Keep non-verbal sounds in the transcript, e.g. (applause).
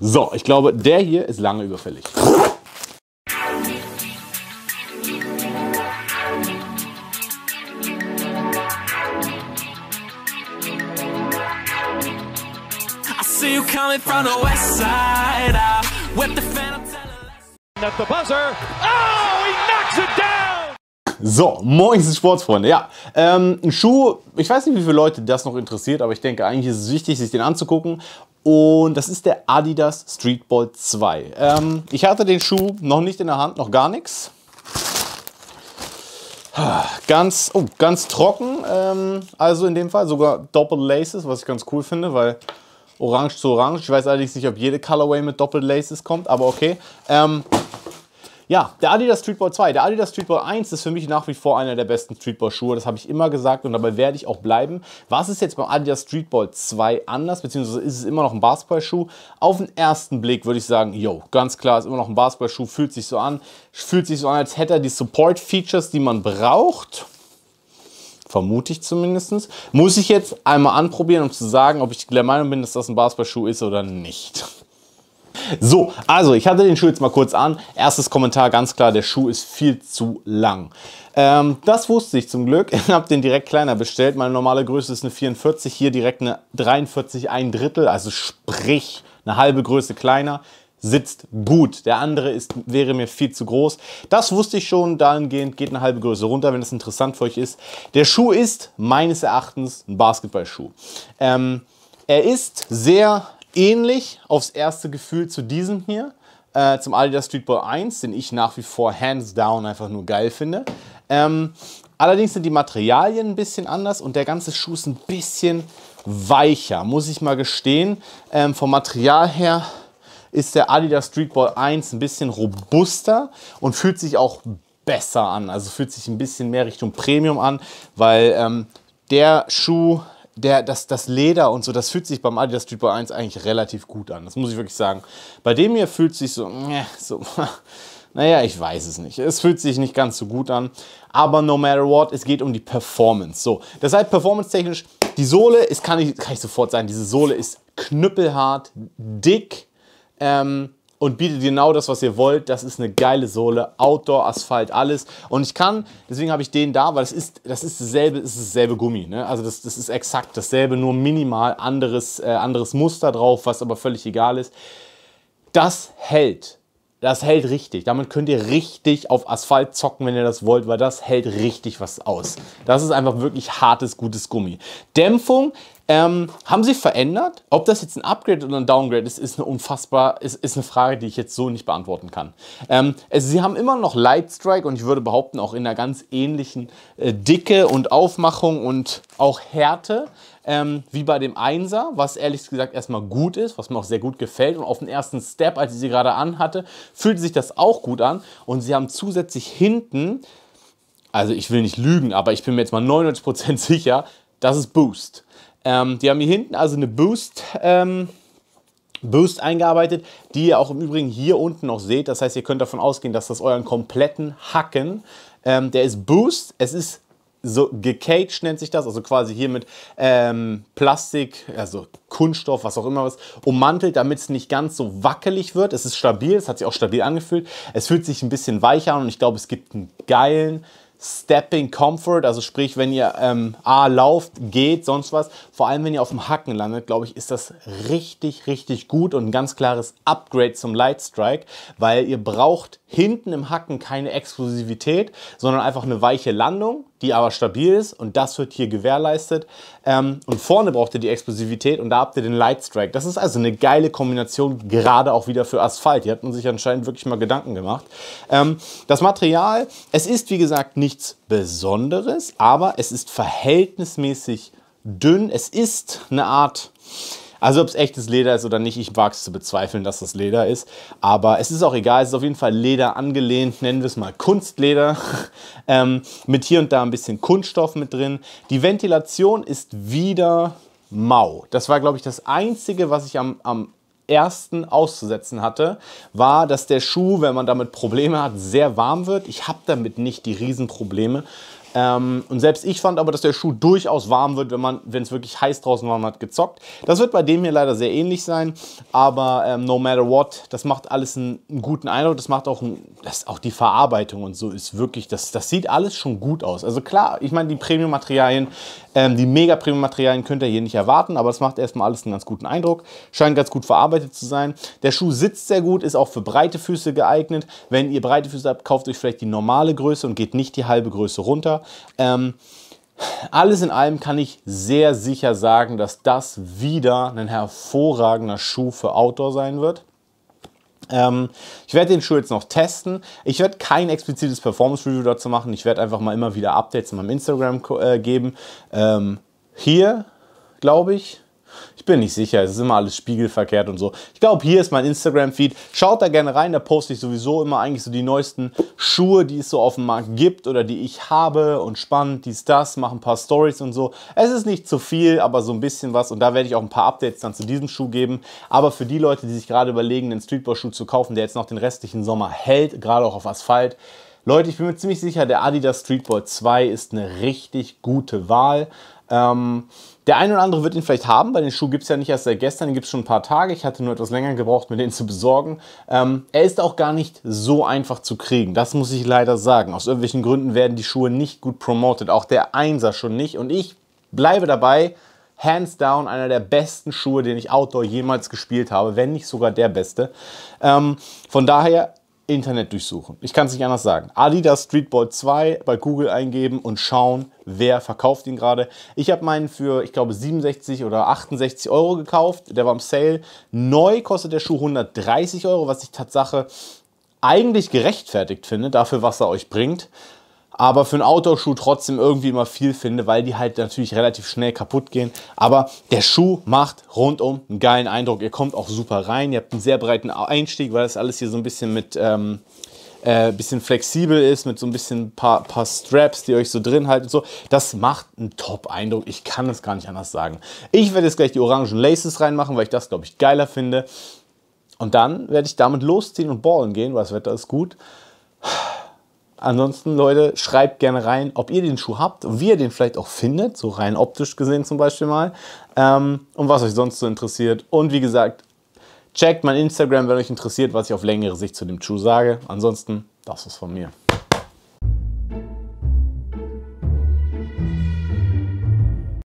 So, ich glaube, der hier ist lange überfällig. Oh, so, moin Sportsfreunde. Ja, ähm, ein Schuh, ich weiß nicht, wie viele Leute das noch interessiert, aber ich denke, eigentlich ist es wichtig, sich den anzugucken und das ist der Adidas Streetball 2. Ähm, ich hatte den Schuh noch nicht in der Hand, noch gar nichts. Ganz, oh, ganz trocken, ähm, also in dem Fall sogar Doppel-Laces, was ich ganz cool finde, weil Orange zu Orange. Ich weiß allerdings nicht, ob jede Colorway mit Doppel-Laces kommt, aber okay. Ähm, ja, der Adidas Streetball 2. Der Adidas Streetball 1 ist für mich nach wie vor einer der besten Streetball-Schuhe. Das habe ich immer gesagt und dabei werde ich auch bleiben. Was ist jetzt beim Adidas Streetball 2 anders? Beziehungsweise ist es immer noch ein Basketballschuh? Auf den ersten Blick würde ich sagen, yo, ganz klar, ist immer noch ein Basketballschuh. Fühlt sich so an. Fühlt sich so an, als hätte er die Support-Features, die man braucht vermute ich zumindest. Muss ich jetzt einmal anprobieren, um zu sagen, ob ich der Meinung bin, dass das ein Basketballschuh ist oder nicht. So, also ich hatte den Schuh jetzt mal kurz an. Erstes Kommentar, ganz klar, der Schuh ist viel zu lang. Ähm, das wusste ich zum Glück. (laughs) Ich habe den direkt kleiner bestellt. Meine normale Größe ist eine 44, hier direkt eine 43, ein Drittel. Also sprich, eine halbe Größe kleiner sitzt gut. Der andere ist, wäre mir viel zu groß. Das wusste ich schon. Dahingehend geht eine halbe Größe runter, wenn es interessant für euch ist. Der Schuh ist meines Erachtens ein Basketballschuh. Ähm, er ist sehr ähnlich aufs erste Gefühl zu diesem hier, äh, zum Adidas Streetball 1, den ich nach wie vor hands down einfach nur geil finde. Ähm, allerdings sind die Materialien ein bisschen anders und der ganze Schuh ist ein bisschen weicher, muss ich mal gestehen. Ähm, vom Material her ist der Adidas Streetball 1 ein bisschen robuster und fühlt sich auch besser an. Also fühlt sich ein bisschen mehr Richtung Premium an, weil ähm, der Schuh der, das, das Leder und so, das fühlt sich beim Adidas Typo 1 eigentlich relativ gut an. Das muss ich wirklich sagen. Bei dem hier fühlt sich so, so (laughs) naja, ich weiß es nicht. Es fühlt sich nicht ganz so gut an. Aber no matter what, es geht um die Performance. So, deshalb performance-technisch, die Sohle ist, kann ich, kann ich sofort sagen, diese Sohle ist knüppelhart, dick. Ähm, und bietet genau das, was ihr wollt. Das ist eine geile Sohle, Outdoor, Asphalt, alles. Und ich kann, deswegen habe ich den da, weil das ist, das ist dasselbe, ist dasselbe Gummi. Ne? Also das, das ist exakt dasselbe, nur minimal anderes, äh, anderes Muster drauf, was aber völlig egal ist. Das hält. Das hält richtig. Damit könnt ihr richtig auf Asphalt zocken, wenn ihr das wollt, weil das hält richtig was aus. Das ist einfach wirklich hartes, gutes Gummi. Dämpfung ähm, haben sie verändert? Ob das jetzt ein Upgrade oder ein Downgrade ist, ist eine unfassbar, ist, ist eine Frage, die ich jetzt so nicht beantworten kann. Ähm, also sie haben immer noch Lightstrike und ich würde behaupten, auch in einer ganz ähnlichen äh, Dicke und Aufmachung und auch Härte. Ähm, wie bei dem Einser, was ehrlich gesagt erstmal gut ist, was mir auch sehr gut gefällt. Und auf den ersten Step, als ich sie gerade anhatte, fühlte sich das auch gut an. Und sie haben zusätzlich hinten, also ich will nicht lügen, aber ich bin mir jetzt mal 99% (laughs) sicher, das ist Boost. Ähm, die haben hier hinten also eine Boost. Ähm, Boost eingearbeitet, die ihr auch im Übrigen hier unten noch seht. Das heißt, ihr könnt davon ausgehen, dass das euren kompletten Hacken, ähm, der ist Boost, es ist so gecaged nennt sich das, also quasi hier mit ähm, Plastik, also Kunststoff, was auch immer was, ummantelt, damit es nicht ganz so wackelig wird. Es ist stabil, es hat sich auch stabil angefühlt. Es fühlt sich ein bisschen weicher an und ich glaube, es gibt einen geilen, Stepping Comfort, also sprich, wenn ihr ähm, A lauft, geht, sonst was, vor allem wenn ihr auf dem Hacken landet, glaube ich, ist das richtig, richtig gut und ein ganz klares Upgrade zum Light Strike, weil ihr braucht hinten im Hacken keine Exklusivität, sondern einfach eine weiche Landung die aber stabil ist und das wird hier gewährleistet. Ähm, und vorne braucht ihr die Explosivität und da habt ihr den Light Strike. Das ist also eine geile Kombination, gerade auch wieder für Asphalt. Hier hat man sich anscheinend wirklich mal Gedanken gemacht. Ähm, das Material, es ist wie gesagt nichts Besonderes, aber es ist verhältnismäßig dünn. Es ist eine Art also ob es echtes Leder ist oder nicht, ich wage es zu bezweifeln, dass das Leder ist. Aber es ist auch egal, es ist auf jeden Fall Leder angelehnt, nennen wir es mal Kunstleder. (laughs) ähm, mit hier und da ein bisschen Kunststoff mit drin. Die Ventilation ist wieder mau. Das war, glaube ich, das Einzige, was ich am, am ersten auszusetzen hatte, war, dass der Schuh, wenn man damit Probleme hat, sehr warm wird. Ich habe damit nicht die Riesenprobleme. Ähm, und selbst ich fand aber, dass der Schuh durchaus warm wird, wenn es wirklich heiß draußen war, und hat gezockt. Das wird bei dem hier leider sehr ähnlich sein, aber ähm, no matter what, das macht alles einen, einen guten Eindruck. Das macht auch, ein, das, auch die Verarbeitung und so ist wirklich, das, das sieht alles schon gut aus. Also klar, ich meine, die Premium-Materialien, ähm, die Mega-Premium-Materialien könnt ihr hier nicht erwarten, aber es macht erstmal alles einen ganz guten Eindruck. Scheint ganz gut verarbeitet zu sein. Der Schuh sitzt sehr gut, ist auch für breite Füße geeignet. Wenn ihr breite Füße habt, kauft euch vielleicht die normale Größe und geht nicht die halbe Größe runter. Ähm, alles in allem kann ich sehr sicher sagen, dass das wieder ein hervorragender Schuh für Outdoor sein wird. Ähm, ich werde den Schuh jetzt noch testen. Ich werde kein explizites Performance-Review dazu machen. Ich werde einfach mal immer wieder Updates in meinem Instagram äh, geben. Ähm, hier, glaube ich, ich bin nicht sicher, es ist immer alles spiegelverkehrt und so. Ich glaube, hier ist mein Instagram-Feed. Schaut da gerne rein, da poste ich sowieso immer eigentlich so die neuesten Schuhe, die es so auf dem Markt gibt oder die ich habe und spannend, dies, das, mache ein paar Stories und so. Es ist nicht zu viel, aber so ein bisschen was und da werde ich auch ein paar Updates dann zu diesem Schuh geben. Aber für die Leute, die sich gerade überlegen, einen Streetball-Schuh zu kaufen, der jetzt noch den restlichen Sommer hält, gerade auch auf Asphalt, Leute, ich bin mir ziemlich sicher, der Adidas Streetball 2 ist eine richtig gute Wahl. Ähm, der eine oder andere wird ihn vielleicht haben, weil den Schuh gibt es ja nicht erst seit gestern, den gibt es schon ein paar Tage. Ich hatte nur etwas länger gebraucht, mir den zu besorgen. Ähm, er ist auch gar nicht so einfach zu kriegen, das muss ich leider sagen. Aus irgendwelchen Gründen werden die Schuhe nicht gut promotet, auch der Einser schon nicht. Und ich bleibe dabei, hands down einer der besten Schuhe, den ich Outdoor jemals gespielt habe, wenn nicht sogar der beste. Ähm, von daher Internet durchsuchen. Ich kann es nicht anders sagen. Adidas Streetball 2 bei Google eingeben und schauen, wer verkauft ihn gerade. Ich habe meinen für, ich glaube, 67 oder 68 Euro gekauft. Der war im Sale. Neu kostet der Schuh 130 Euro, was ich Tatsache eigentlich gerechtfertigt finde, dafür, was er euch bringt aber für einen Outdoor-Schuh trotzdem irgendwie immer viel finde, weil die halt natürlich relativ schnell kaputt gehen. Aber der Schuh macht rundum einen geilen Eindruck. Ihr kommt auch super rein, ihr habt einen sehr breiten Einstieg, weil das alles hier so ein bisschen mit... Ähm, äh, bisschen flexibel ist, mit so ein bisschen paar, paar Straps, die euch so drin halten und so. Das macht einen Top-Eindruck. Ich kann es gar nicht anders sagen. Ich werde jetzt gleich die orangen Laces reinmachen, weil ich das, glaube ich, geiler finde. Und dann werde ich damit losziehen und ballen gehen, weil das Wetter ist gut. Ansonsten, Leute, schreibt gerne rein, ob ihr den Schuh habt und wie ihr den vielleicht auch findet, so rein optisch gesehen zum Beispiel mal, ähm, und was euch sonst so interessiert. Und wie gesagt, checkt mein Instagram, wenn euch interessiert, was ich auf längere Sicht zu dem Schuh sage. Ansonsten, das ist von mir.